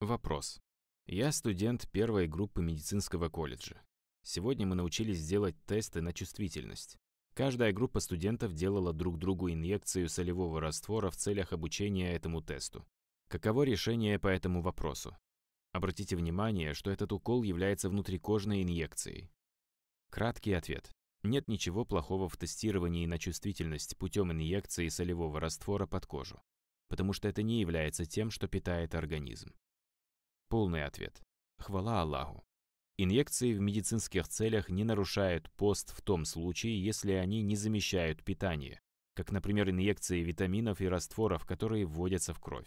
Вопрос. Я студент первой группы медицинского колледжа. Сегодня мы научились делать тесты на чувствительность. Каждая группа студентов делала друг другу инъекцию солевого раствора в целях обучения этому тесту. Каково решение по этому вопросу? Обратите внимание, что этот укол является внутрикожной инъекцией. Краткий ответ. Нет ничего плохого в тестировании на чувствительность путем инъекции солевого раствора под кожу, потому что это не является тем, что питает организм. Полный ответ. Хвала Аллаху. Инъекции в медицинских целях не нарушают пост в том случае, если они не замещают питание, как, например, инъекции витаминов и растворов, которые вводятся в кровь.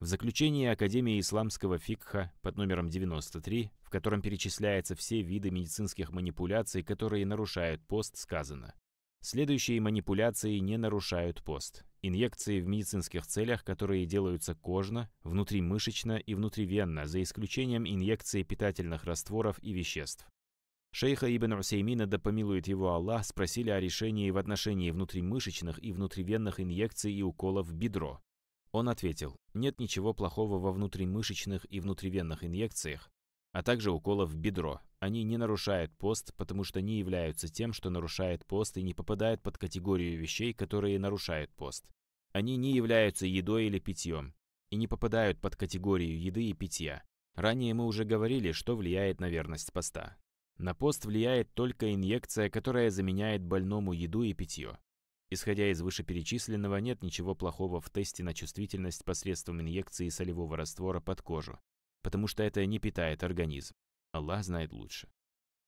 В заключении Академии исламского фикха под номером 93, в котором перечисляются все виды медицинских манипуляций, которые нарушают пост, сказано. Следующие манипуляции не нарушают пост. Инъекции в медицинских целях, которые делаются кожно, внутримышечно и внутривенно, за исключением инъекции питательных растворов и веществ. Шейха Ибн Усеймина, да помилует его Аллах, спросили о решении в отношении внутримышечных и внутривенных инъекций и уколов в бедро. Он ответил, нет ничего плохого во внутримышечных и внутривенных инъекциях, а также уколов в бедро, они не нарушают пост, потому что не являются тем, что нарушает пост и не попадают под категорию вещей, которые нарушают пост. Они не являются едой или питьем и не попадают под категорию еды и питья. Ранее мы уже говорили, что влияет на верность поста. На пост влияет только инъекция, которая заменяет больному еду и питье. Исходя из вышеперечисленного, нет ничего плохого в тесте на чувствительность посредством инъекции солевого раствора под кожу, потому что это не питает организм. Аллах знает лучше.